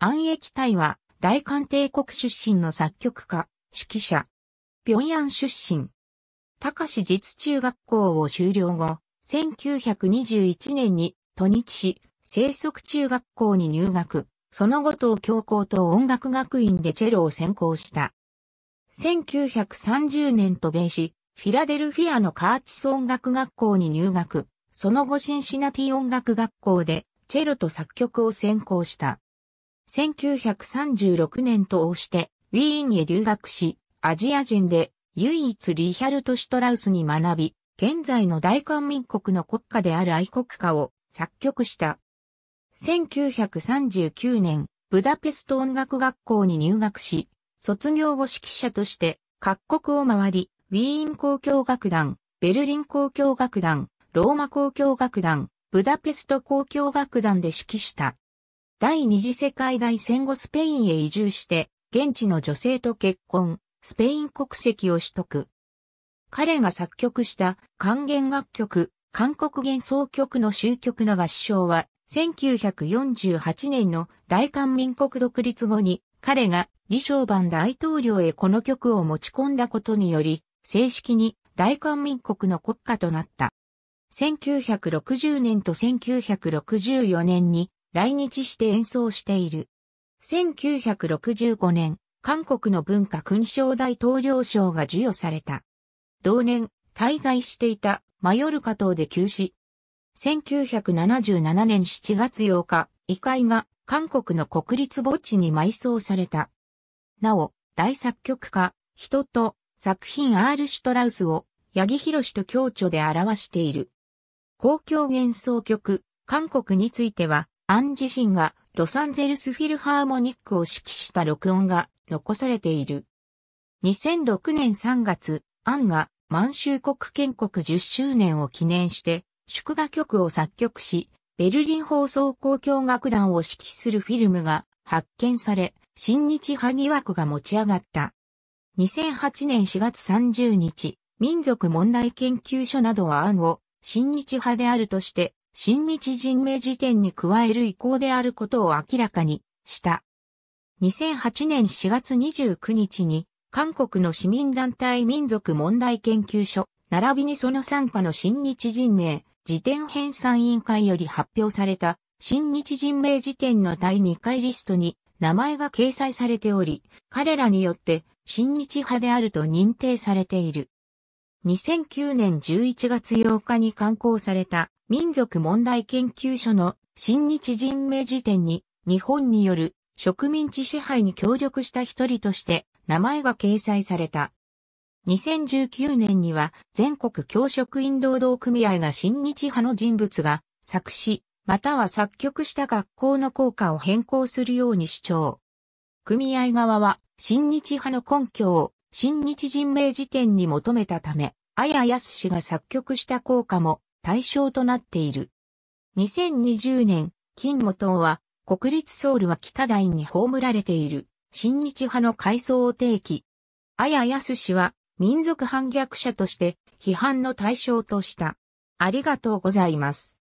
安液体は大韓帝国出身の作曲家、指揮者。平壌出身。高市実中学校を修了後、1921年に都日市生息中学校に入学。その後東京高等音楽学院でチェロを専攻した。1930年渡米し、フィラデルフィアのカーチス音楽学校に入学。その後シンシナティ音楽学校でチェロと作曲を専攻した。1936年と応して、ウィーンへ留学し、アジア人で唯一リヒャルト・シュトラウスに学び、現在の大韓民国の国家である愛国歌を作曲した。1939年、ブダペスト音楽学校に入学し、卒業後指揮者として各国を回り、ウィーン交響楽団、ベルリン交響楽団、ローマ交響楽団、ブダペスト交響楽団で指揮した。第二次世界大戦後スペインへ移住して、現地の女性と結婚、スペイン国籍を取得。彼が作曲した還元楽曲、韓国幻想曲の終曲の合唱は、1948年の大韓民国独立後に、彼が李承晩大統領へこの曲を持ち込んだことにより、正式に大韓民国の国家となった。1960年と1964年に来日して演奏している。1965年、韓国の文化勲章大統領賞が授与された。同年、滞在していたマヨルカ島で休止。1977年7月8日、遺界が韓国の国立墓地に埋葬された。なお、大作曲家、人と作品 R シュトラウスを、八木博士と共著で表している。公共幻想曲、韓国については、アン自身がロサンゼルスフィルハーモニックを指揮した録音が残されている。2006年3月、アンが満州国建国10周年を記念して祝賀曲を作曲し、ベルリン放送交響楽団を指揮するフィルムが発見され、新日派疑惑が持ち上がった。2008年4月30日、民族問題研究所などは案を新日派であるとして新日人名辞典に加える意向であることを明らかにした。2008年4月29日に、韓国の市民団体民族問題研究所、並びにその参加の新日人名、辞典編纂委員会より発表された、新日人名辞典の第2回リストに名前が掲載されており、彼らによって新日派であると認定されている。2009年11月8日に刊行された民族問題研究所の新日人名辞典に日本による植民地支配に協力した一人として名前が掲載された。2019年には全国教職員労働組合が新日派の人物が作詞または作曲した学校の校歌を変更するように主張。組合側は新日派の根拠を新日人名辞典に求めたため、綾す氏が作曲した校歌も対象となっている。2020年、金元は、国立ソウルは北大に葬られている、新日派の階層を提起。あややす氏は、民族反逆者として、批判の対象とした。ありがとうございます。